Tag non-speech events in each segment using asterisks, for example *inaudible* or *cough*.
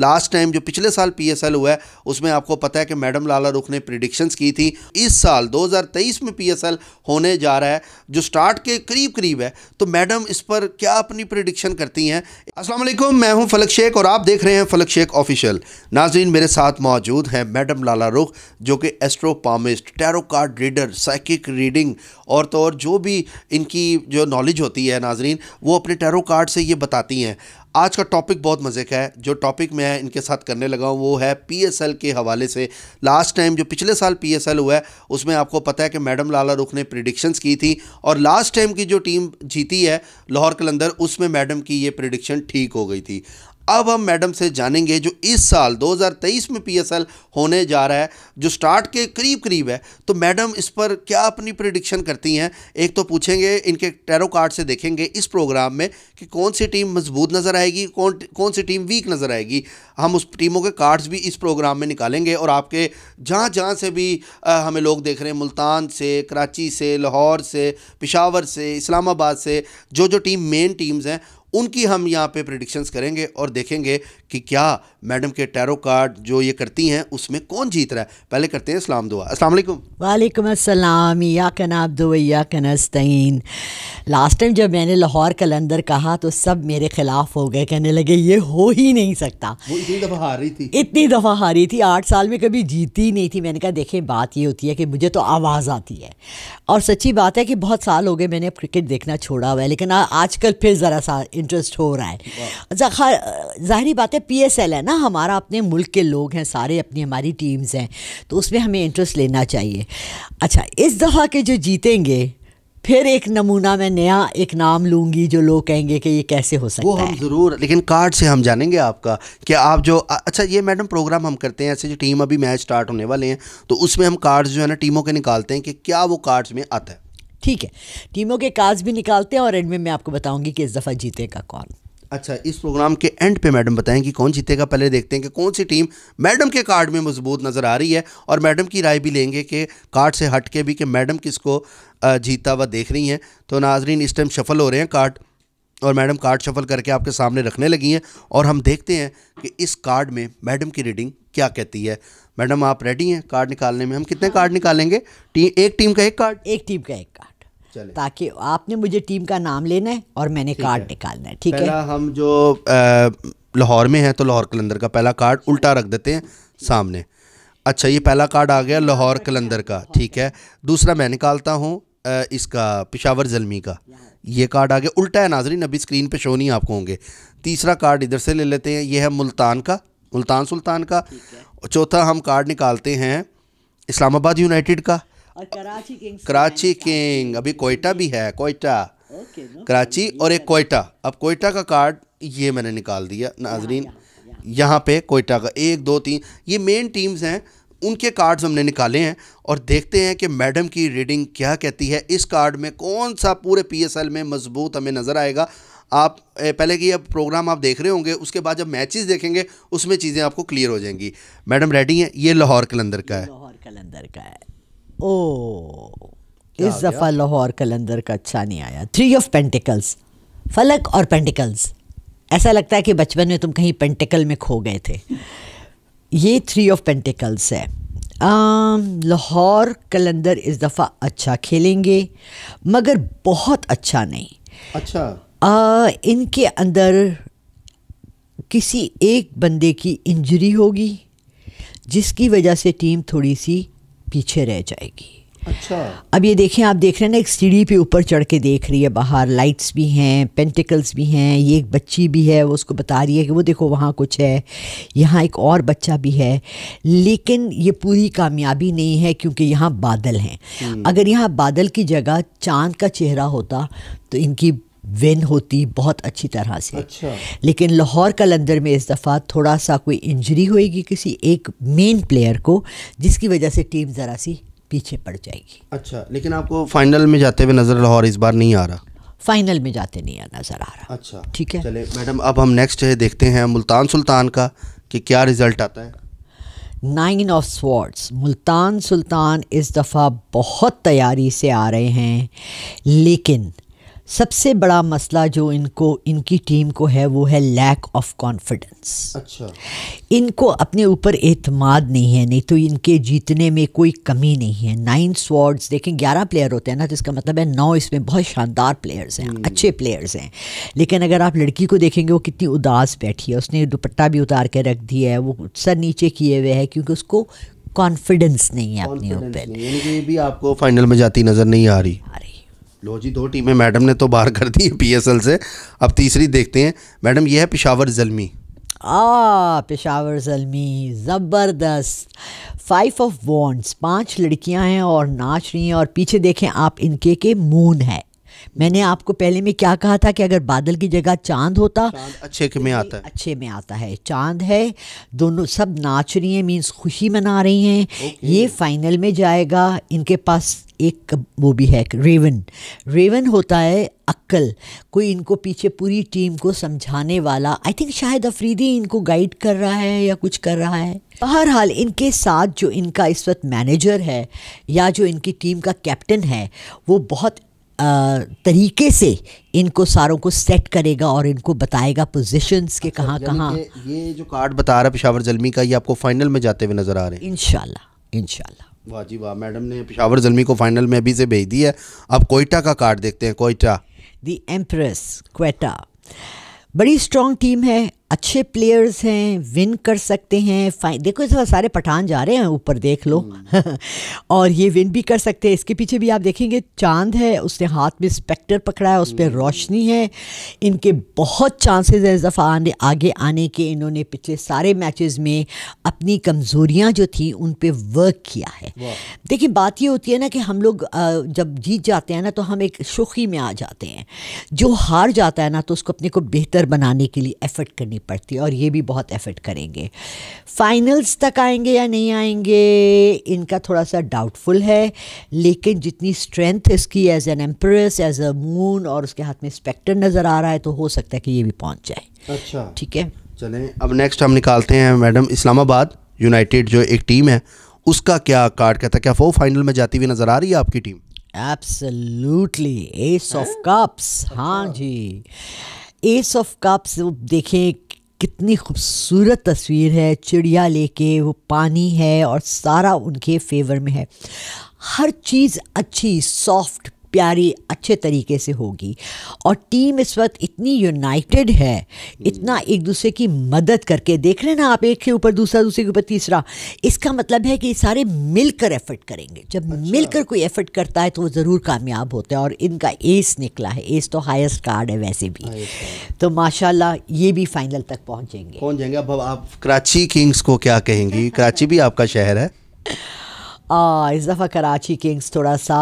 Last time जो पिछले साल पीएसएल हुआ है उसमें आपको पता है कि मैडम लाला रुख ने प्रिडिक्शंस की थी इस साल 2023 में पीएसएल होने जा रहा है जो स्टार्ट के करीब करीब है तो मैडम इस पर क्या अपनी प्रिडिक्शन करती हैं असलम मैं हूं फलक शेख और आप देख रहे हैं फलक शेख ऑफिशियल नाजीन मेरे साथ मौजूद हैं मैडम लाला रुख जो कि astropalmist tarot card reader psychic reading और तो और जो भी इनकी जो नॉलेज होती है नाजरीन वो अपने टैरो कार्ड से ये बताती हैं आज का टॉपिक बहुत मज़े का है जो टॉपिक मैं इनके साथ करने लगा हूँ वो है पीएसएल के हवाले से लास्ट टाइम जो पिछले साल पीएसएल हुआ है उसमें आपको पता है कि मैडम लाला रुख ने प्रिडिक्शंस की थी और लास्ट टाइम की जो टीम जीती है लाहौर कलंदर उसमें मैडम की ये प्रिडिक्शन ठीक हो गई थी अब हम मैडम से जानेंगे जो इस साल 2023 में पीएसएल होने जा रहा है जो स्टार्ट के करीब करीब है तो मैडम इस पर क्या अपनी प्रिडिक्शन करती हैं एक तो पूछेंगे इनके टैरो कार्ड से देखेंगे इस प्रोग्राम में कि कौन सी टीम मजबूत नज़र आएगी कौन कौन सी टीम वीक नज़र आएगी हम उस टीमों के कार्ड्स भी इस प्रोग्राम में निकालेंगे और आपके जहाँ जहाँ से भी हमें लोग देख रहे हैं मुल्तान से कराची से लाहौर से पिशावर से इस्लामाबाद से जो जो टीम मेन टीम्स हैं उनकी हम यहाँ पे प्रिडिक्शंस करेंगे और देखेंगे कि क्या मैडम के टैरो कार्ड जो ये करती हैं उसमें कौन जीत रहा है पहले करते हैं इस्लाम दुआ अस्सलाम वालेकुम वालेकुम अस्सलाम या कना अब्दो या कनस्तैन लास्ट टाइम जब मैंने लाहौर कलंदर कहा तो सब मेरे खिलाफ हो गए कहने लगे ये हो ही नहीं सकता वो इतनी दफ़ा हारी थी इतनी दफ़ा हारी थी आठ साल में कभी जीती नहीं थी मैंने कहा देखें बात ये होती है कि मुझे तो आवाज़ आती है और सच्ची बात है कि बहुत साल हो गए मैंने क्रिकेट देखना छोड़ा हुआ है लेकिन आजकल फिर ज़रा सा इंटरेस्ट हो रहा है ज़ाहरी अच्छा, बात है पी एस एल है ना हमारा अपने मुल्क के लोग हैं सारे अपनी हमारी टीम्स हैं तो उसमें हमें इंटरेस्ट लेना चाहिए अच्छा इस दफ़ा के जो जीतेंगे फिर एक नमूना मैं नया एक नाम लूंगी जो लोग कहेंगे कि ये कैसे हो सकता वो हम ज़रूर लेकिन कार्ड से हम जानेंगे आपका कि आप जो अच्छा ये मैडम प्रोग्राम हम करते हैं ऐसे जो टीम अभी मैच स्टार्ट होने वाले हैं तो उसमें हम कार्ड्स जो है ना टीमों के निकालते हैं कि क्या वो कार्ड्स में आता है ठीक है टीमों के काज भी निकालते हैं और एंड में मैं आपको बताऊंगी कि इस दफ़ा जीतेगा कौन अच्छा इस प्रोग्राम के एंड पे मैडम बताएं कि कौन जीतेगा पहले देखते हैं कि कौन सी टीम मैडम के कार्ड में मजबूत नज़र आ रही है और मैडम की राय भी लेंगे कि कार्ड से हट के भी कि मैडम किसको जीता हुआ देख रही हैं तो नाजरीन इस टाइम शफल हो रहे हैं कार्ड और मैडम कार्ड शफल करके आपके सामने रखने लगी हैं और हम देखते हैं कि इस कार्ड में मैडम की रीडिंग क्या कहती है मैडम आप रेडी हैं कार्ड निकालने में हम कितने कार्ड हाँ। निकालेंगे टीम एक टीम का एक कार्ड एक टीम का एक कार्ड ताकि आपने मुझे टीम का नाम लेना है और मैंने कार्ड निकालना है ठीक है हम जो लाहौर में हैं तो लाहौर कलंदर का पहला कार्ड उल्टा रख देते हैं सामने अच्छा ये पहला कार्ड आ गया लाहौर अच्छा, कलंदर का ठीक अच्छा। है दूसरा मैं निकालता हूँ इसका पिशावर जलमी का ये कार्ड आ गया उल्टा है नाजरीन अभी स्क्रीन पे शो नहीं आपको होंगे तीसरा कार्ड इधर से ले लेते हैं ये है मुल्तान का मुल्तान सुल्तान का चौथा हम कार्ड निकालते हैं इस्लामाबाद यूनाइटेड का और कराची किंग कराची किंग अभी कोयटा भी है कोयटा कराची और एक कोयटा अब कोयटा का कार्ड ये मैंने निकाल दिया नाजरीन यहाँ पे कोयटा का एक दो तीन ये मेन टीम्स हैं उनके कार्ड्स हमने निकाले हैं और देखते हैं कि मैडम की रीडिंग क्या कहती है इस कार्ड में कौन सा पूरे पीएसएल में मजबूत हमें नज़र आएगा आप पहले की अब प्रोग्राम आप देख रहे होंगे उसके बाद जब मैचेस देखेंगे उसमें चीज़ें आपको क्लियर हो जाएंगी मैडम रेडी हैं ये लाहौर कलंदर का है लाहौर कलंदर का है ओ इस दफ़ा लाहौर कलंदर का अच्छा नहीं आया थ्री ऑफ पेंटिकल्स फलक और पेंटिकल्स ऐसा लगता है कि बचपन में तुम कहीं पेंटिकल में खो गए थे ये थ्री ऑफ पेंटिकल्स है लाहौर कलंदर इस दफ़ा अच्छा खेलेंगे मगर बहुत अच्छा नहीं अच्छा आ, इनके अंदर किसी एक बंदे की इंजरी होगी जिसकी वजह से टीम थोड़ी सी पीछे रह जाएगी अच्छा अब ये देखें आप देख रहे हैं ना एक सीढ़ी पे ऊपर चढ़ के देख रही है बाहर लाइट्स भी हैं पेंटिकल्स भी हैं ये एक बच्ची भी है वो उसको बता रही है कि वो देखो वहाँ कुछ है यहाँ एक और बच्चा भी है लेकिन ये पूरी कामयाबी नहीं है क्योंकि यहाँ बादल हैं हम्म। अगर यहाँ बादल की जगह चांद का चेहरा होता तो इनकी विन होती बहुत अच्छी तरह से अच्छा। लेकिन लाहौर कलंदर में इस दफ़ा थोड़ा सा कोई इंजरी होएगी किसी एक मेन प्लेयर को जिसकी वजह से टीम ज़रा सी पीछे पड़ जाएगी अच्छा लेकिन आपको फाइनल में जाते हुए नज़र लाहौर इस बार नहीं आ रहा फाइनल में जाते नहीं नज़र आ रहा अच्छा ठीक है चले मैडम अब हम नेक्स्ट है देखते हैं मुल्तान सुल्तान का कि क्या रिज़ल्ट आता है nine of swords Multan Sultan इस दफ़ा बहुत तैयारी से आ रहे हैं लेकिन सबसे बड़ा मसला जो इनको इनकी टीम को है वो है लैक ऑफ कॉन्फिडेंस अच्छा इनको अपने ऊपर एतमाद नहीं है नहीं तो इनके जीतने में कोई कमी नहीं है नाइन स्वॉर्ड्स देखें ग्यारह प्लेयर होते हैं ना तो इसका मतलब है नौ इसमें बहुत शानदार प्लेयर्स हैं हम्म। अच्छे प्लेयर्स हैं लेकिन अगर आप लड़की को देखेंगे वो कितनी उदास बैठी है उसने दुपट्टा भी उतार के रख दिया है वो सर नीचे किए हुए है क्योंकि उसको कॉन्फिडेंस नहीं है अपने ऊपर ये भी आपको फाइनल में जाती नज़र नहीं आ रही लो जी दो टीमें मैडम ने तो बाहर कर दी है पीएसएल से अब तीसरी देखते हैं मैडम यह है पिशावर जलमी आ पेशावर जलमी ज़बरदस्त फाइव ऑफ वॉन्ट्स पांच लड़कियां हैं और नाच रही हैं और पीछे देखें आप इनके के मून है मैंने आपको पहले में क्या कहा था कि अगर बादल की जगह चांद होता चांद अच्छे के में आता है अच्छे में आता है चांद है दोनों सब नाच रही हैं मीन्स खुशी मना रही हैं ये फाइनल में जाएगा इनके पास एक वो भी है रेवन रेवन होता है अक्ल कोई इनको पीछे पूरी टीम को समझाने वाला आई थिंक शायद अफरीदी इनको गाइड कर रहा है या कुछ कर रहा है बहरहाल इनके साथ जो इनका इस वक्त मैनेजर है या जो इनकी टीम का कैप्टन है वो बहुत तरीके से इनको सारों को सेट करेगा और इनको बताएगा पोजीशंस के अच्छा, कहाँ कहाँ ये जो कार्ड बता रहा है पिशावर जलमी का ये आपको फाइनल में जाते हुए नजर आ रहे हैं इन इनशाला वाह जी वाह मैडम ने पिशावर जलमी को फाइनल में अभी से भेज दिया है अब कोयटा का कार्ड देखते हैं कोयटा दी एम्प्रेस क्वेटा बड़ी स्ट्रॉन्ग टीम है अच्छे प्लेयर्स हैं विन कर सकते हैं फाइन देखो इस सारे पठान जा रहे हैं ऊपर देख लो हम्म। *laughs* और ये विन भी कर सकते हैं इसके पीछे भी आप देखेंगे चांद है उसने हाथ में स्पेक्टर पकड़ा है उस पर हम्म। रोशनी है इनके बहुत चांसेस हैं आने आगे आने के इन्होंने पिछले सारे मैचेस में अपनी कमज़ोरियाँ जो थी उन पर वर्क किया है देखिए बात ये होती है ना कि हम लोग जब जीत जाते हैं ना तो हम एक शुखी में आ जाते हैं जो हार जाता है ना तो उसको अपने को बेहतर बनाने के लिए एफर्ट करनी पड़ती है और ये भी बहुत एफर्ट करेंगे फाइनल्स तक आएंगे या नहीं आएंगे इनका थोड़ा सा डाउटफुल है लेकिन जितनी स्ट्रेंथ इसकी as an empress as a moon और उसके हाथ में स्पेक्टर नज़र आ रहा है तो हो सकता है कि ये भी पहुँच जाए अच्छा ठीक है चलें अब नेक्स्ट हम निकालते हैं मैडम इस्लामाबाद यूनाइटेड जो एक टीम है उसका क्या कार्ड कहता है क्या वो फाइनल में जाती हुई नज़र आ रही है आपकी team absolutely ace of cups हाँ अच्छा। जी एस ऑफ कप्स देखें कितनी खूबसूरत तस्वीर है चिड़िया लेके वो पानी है और सारा उनके फेवर में है हर चीज़ अच्छी सॉफ्ट प्यारी अच्छे तरीके से होगी और टीम इस वक्त इतनी यूनाइटेड है इतना हम्म। एक दूसरे की मदद करके देख रहे हैं ना आप एक के ऊपर दूसरा दूसरे के ऊपर तीसरा इसका मतलब है कि सारे मिलकर एफर्ट करेंगे जब अच्छा। मिलकर कोई एफर्ट करता है तो वो ज़रूर कामयाब होता है और इनका एस निकला है एस तो हाइस्ट कार्ड है वैसे भी तो माशा ये भी फाइनल तक पहुँचेंगे पहुँचेंगे अब आप कराची किंग्स को क्या कहेंगी *laughs* कराची भी आपका शहर है इस दफ़ा कराची किंग्स थोड़ा सा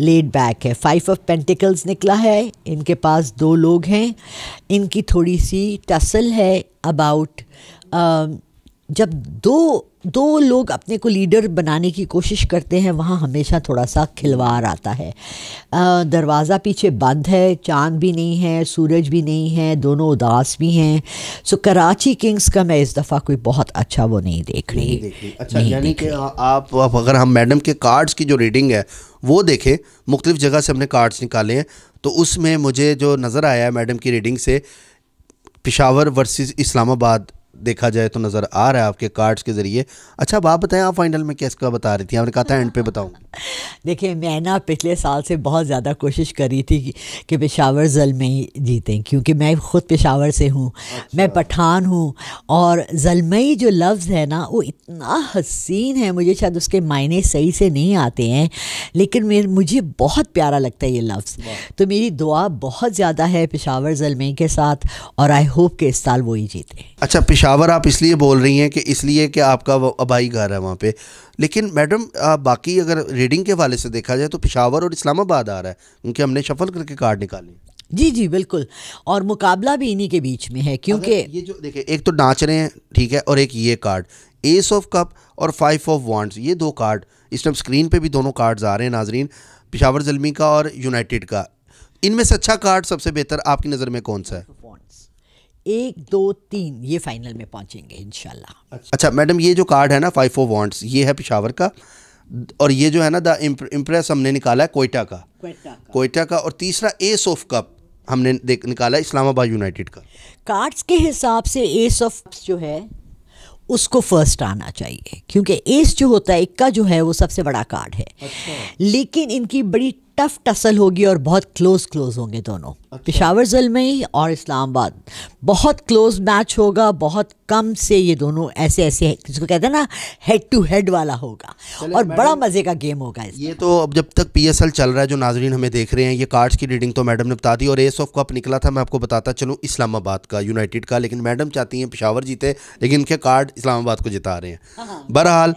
लेड बैक है फाइव ऑफ पेंटिकल्स निकला है इनके पास दो लोग हैं इनकी थोड़ी सी टसल है अबाउट जब दो दो लोग अपने को लीडर बनाने की कोशिश करते हैं वहाँ हमेशा थोड़ा सा खिलवाड़ आता है दरवाज़ा पीछे बंद है चांद भी नहीं है सूरज भी नहीं है दोनों उदास भी हैं सो कराची किंग्स का मैं इस दफ़ा कोई बहुत अच्छा वो नहीं देख रही, नहीं देख रही। अच्छा यानी कि आप, आप अगर हम मैडम के कार्ड्स की जो रीडिंग है वो देखें मुख्तफ जगह से हमने कार्ड्स निकाले हैं तो उसमें मुझे जो नज़र आया है मैडम की रीडिंग से पिशावर वर्सेस इस्लामाबाद देखा जाए तो नज़र आ रहा है आपके कार्ड्स के ज़रिए अच्छा अब आप बताएं आप फाइनल में किसका बता रही थी आपने कहा था एंड पे बताऊँ *laughs* देखिए मैं ना पिछले साल से बहुत ज़्यादा कोशिश कर रही थी कि पेशावर जल में ही जीतें क्योंकि मैं ख़ुद पेशावर से हूँ अच्छा। मैं पठान हूँ और जलमई जो लफ्ज़ है ना वो इतना हसीन है मुझे शायद उसके मायने सही से नहीं आते हैं लेकिन मेरे मुझे बहुत प्यारा लगता है ये लफ्ज़ तो मेरी दुआ बहुत ज़्यादा है पेशावर जलमई के साथ और आई होप कि इस साल वो ही जीते अच्छा पेशा पेशावर आप इसलिए बोल रही हैं कि इसलिए कि आपका आबाई घर है वहाँ पे लेकिन मैडम बाकी अगर रीडिंग के हवाले से देखा जाए तो पेशावर और इस्लामाबाद आ रहा है क्योंकि हमने शफल करके कार्ड निकाले जी जी बिल्कुल और मुकाबला भी इन्हीं के बीच में है क्योंकि ये जो देखिए एक तो नाच रहे हैं ठीक है और एक ये कार्ड एस ऑफ कप और फाइव ऑफ वांट्स ये दो कार्ड इस टाइम स्क्रीन पे भी दोनों कार्ड्स आ रहे हैं नाजरीन पिशावर जलमी का और यूनाइटेड का इनमें से अच्छा कार्ड सबसे बेहतर आपकी नज़र में कौन सा है एक दो तीन ये फाइनल में पहुंचेंगे इनशाला अच्छा, अच्छा मैडम ये जो कार्ड है ना फाइव फोर वॉन्ट्स ये है पिशावर का और ये जो है ना द इम्प्रेस हमने निकाला है कोयटा का कोयटा का कोयटा का और तीसरा एस ऑफ कप हमने देख निकाला इस्लामाबाद यूनाइटेड का कार्ड्स के हिसाब से एस ऑफ जो है उसको फर्स्ट आना चाहिए क्योंकि एस जो होता है इक्का जो है वो सबसे बड़ा कार्ड है अच्छा। लेकिन इनकी बड़ी टफ टसल होगी और बहुत क्लोज क्लोज होंगे दोनों अच्छा। पिशावर जलमई और इस्लामाबाद बहुत क्लोज मैच होगा बहुत कम से ये दोनों ऐसे ऐसे जिसको कहते हैं ना हेड टू हेड वाला होगा और बड़ा मज़े का गेम होगा ये तो अब जब तक पी चल रहा है जो नाजरीन हमें देख रहे हैं ये कार्ड्स की रीडिंग तो मैडम ने बता दी और एस ऑफ कप निकला था मैं आपको बताता चलूँ इस्लामाबाद का यूनाइटेड का लेकिन मैडम चाहती हैं पिशावर जीते लेकिन इनके कार्ड इस्लामाबाद को जिता रहे हैं हाँ, हाँ, बहरहाल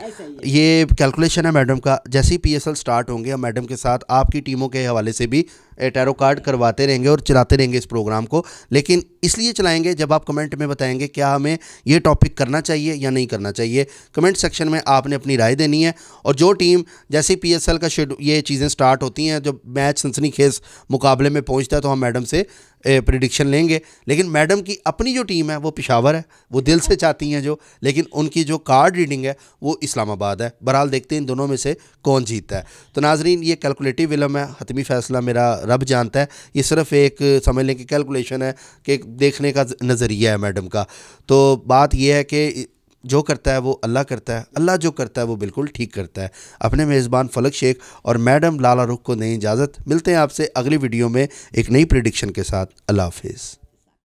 ये कैलकुलेशन है मैडम का जैसे ही पी स्टार्ट होंगे मैडम के साथ आपकी टीमों के हवाले से भी टैरो कार्ड करवाते रहेंगे और चलाते रहेंगे इस प्रोग्राम को लेकिन इसलिए चलाएंगे जब आप कमेंट में बताएंगे क्या हमें ये टॉपिक करना चाहिए या नहीं करना चाहिए कमेंट सेक्शन में आपने अपनी राय देनी है और जो टीम जैसे पी का शेड ये चीज़ें स्टार्ट होती हैं जब मैच सनसनी खेस मुकाबले में पहुँचता है तो हम मैडम से प्रिडिक्शन लेंगे लेकिन मैडम की अपनी जो टीम है वो पिशावर है वो दिल से चाहती हैं जो लेकिन उनकी जो कार्ड रीडिंग है वो इस्लामाबाद है बहरहाल देखते हैं इन दोनों में से कौन जीतता है तो नाजरीन ये कैलकुलेटिव इलम है हतमी फैसला मेरा रब जानता है ये सिर्फ़ एक समझ लें कि कैलकुलेशन है कि देखने का नज़रिया है मैडम का तो बात यह है कि जो करता है वो अल्लाह करता है अल्लाह जो करता है वो बिल्कुल ठीक करता है अपने मेज़बान फलक शेख और मैडम लाला रुख को नई इजाज़त मिलते हैं आपसे अगली वीडियो में एक नई प्रडिक्शन के साथ अल्लाह हाफिज़